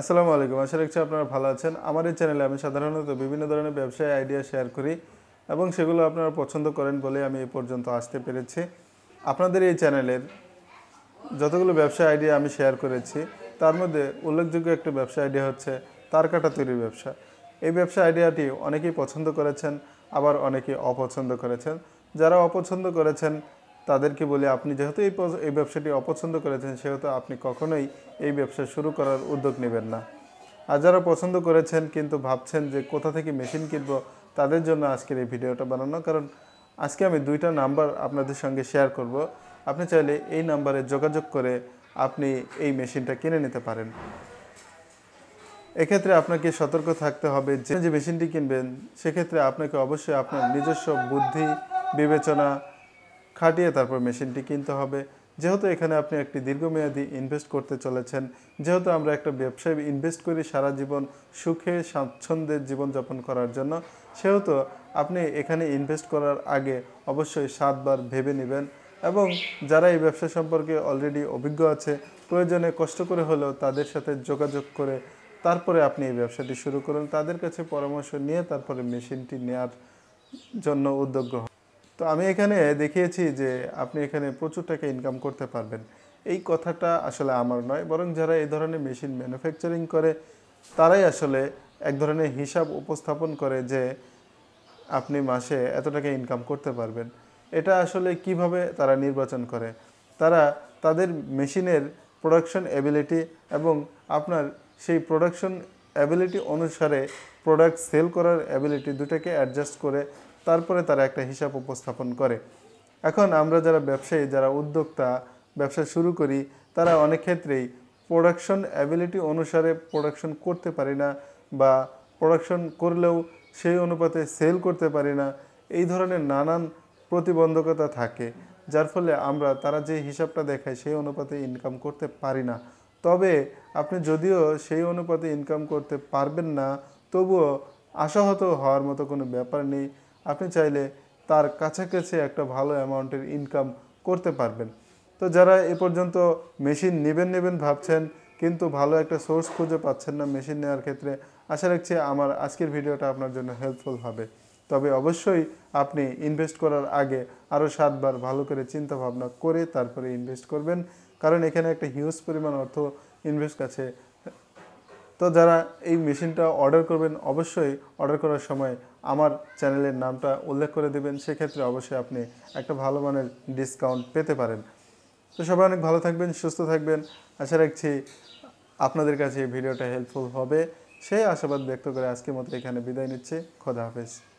আসসালামু আলাইকুম আশা রাখছি আপনারা ভালো আছেন আমার এই চ্যানেলে আমি সাধারণত বিভিন্ন ধরনের ব্যবসায় আইডিয়া শেয়ার করি এবং সেগুলো আপনারা পছন্দ করেন বলে আমি এই পর্যন্ত আসতে পেরেছি আপনাদের এই চ্যানেলের যতগুলো ব্যবসা আইডিয়া আমি শেয়ার করেছি তার মধ্যে উল্লেখযোগ্য একটি ব্যবসা আইডিয়া হচ্ছে তার কাটা তৈরির ব্যবসা এই ব্যবসা আইডিয়াটি অনেকেই পছন্দ করেছেন আবার অনেকেই অপছন্দ করেছেন যারা অপছন্দ করেছেন তাদেরকে বলি আপনি যেহেতু এই এই ব্যবসাটি অপছন্দ করেছেন সেহেতু আপনি কখনোই এই ব্যবসা শুরু করার উদ্যোগ নেবেন না আর যারা পছন্দ করেছেন কিন্তু ভাবছেন যে কোথা থেকে মেশিন কিনব তাদের জন্য আজকের এই ভিডিওটা বানানো কারণ আজকে আমি দুইটা নাম্বার আপনাদের সঙ্গে শেয়ার করব আপনি চাইলে এই নাম্বারে যোগাযোগ করে আপনি এই মেশিনটা কিনে নিতে পারেন এক্ষেত্রে আপনাকে সতর্ক থাকতে হবে যে যে মেশিনটি কিনবেন সেক্ষেত্রে আপনাকে অবশ্যই আপনার নিজস্ব বুদ্ধি বিবেচনা খাটিয়ে তারপর মেশিনটি কিনতে হবে যেহেতু এখানে আপনি একটি দীর্ঘমেয়াদী ইনভেস্ট করতে চলেছেন যেহেতু আমরা একটা ব্যবসায় ইনভেস্ট করি সারা জীবন সুখে স্বাচ্ছন্দ্যের জীবনযাপন করার জন্য সেহেতু আপনি এখানে ইনভেস্ট করার আগে অবশ্যই সাতবার ভেবে নেবেন এবং যারা এই ব্যবসা সম্পর্কে অলরেডি অভিজ্ঞ আছে প্রয়োজনে কষ্ট করে হলেও তাদের সাথে যোগাযোগ করে তারপরে আপনি এই ব্যবসাটি শুরু করুন তাদের কাছে পরামর্শ নিয়ে তারপরে মেশিনটি নেয়ার জন্য উদ্যোগ গ্রহণ তো আমি এখানে দেখিয়েছি যে আপনি এখানে প্রচুর টাকা ইনকাম করতে পারবেন এই কথাটা আসলে আমার নয় বরং যারা এই ধরনের মেশিন ম্যানুফ্যাকচারিং করে তারাই আসলে এক ধরনের হিসাব উপস্থাপন করে যে আপনি মাসে এত টাকা ইনকাম করতে পারবেন এটা আসলে কিভাবে তারা নির্বাচন করে তারা তাদের মেশিনের প্রোডাকশন এবিলিটি এবং আপনার সেই প্রোডাকশন অ্যাবিলিটি অনুসারে প্রোডাক্ট সেল করার অ্যাবিলিটি দুটাকে অ্যাডজাস্ট করে তারপরে তারা একটা হিসাব উপস্থাপন করে এখন আমরা যারা ব্যবসায়ী যারা উদ্যোক্তা ব্যবসা শুরু করি তারা অনেক ক্ষেত্রেই প্রোডাকশন অ্যাবিলিটি অনুসারে প্রোডাকশন করতে পারি না বা প্রোডাকশন করলেও সেই অনুপাতে সেল করতে পারি না এই ধরনের নানান প্রতিবন্ধকতা থাকে যার ফলে আমরা তারা যে হিসাবটা দেখায় সেই অনুপাতে ইনকাম করতে পারি না তবে আপনি যদিও সেই অনুপাতে ইনকাম করতে পারবেন না তবুও আশাহত হওয়ার মতো কোনো ব্যাপার নেই আপনি চাইলে তার কাছাকাছি একটা ভালো অ্যামাউন্টের ইনকাম করতে পারবেন তো যারা এ পর্যন্ত মেশিন নেবেন নেবেন ভাবছেন কিন্তু ভালো একটা সোর্স খুঁজে পাচ্ছেন না মেশিন নেওয়ার ক্ষেত্রে আশা রাখছি আমার আজকের ভিডিওটা আপনার জন্য হেল্পফুল হবে তবে অবশ্যই আপনি ইনভেস্ট করার আগে আরও সাতবার ভালো করে চিন্তা ভাবনা করে তারপরে ইনভেস্ট করবেন কারণ এখানে একটা হিউজ পরিমাণ অর্থ ইনভেস্ট আছে তো যারা এই মেশিনটা অর্ডার করবেন অবশ্যই অর্ডার করার সময় আমার চ্যানেলের নামটা উল্লেখ করে দেবেন সেক্ষেত্রে অবশ্যই আপনি একটা ভালো মানের ডিসকাউন্ট পেতে পারেন তো সবাই অনেক ভালো থাকবেন সুস্থ থাকবেন আশা রাখছি আপনাদের কাছে ভিডিওটা হেল্পফুল হবে সেই আশাবাদ ব্যক্ত করে আজকের মতো এখানে বিদায় নিচ্ছে খোদা হাফেজ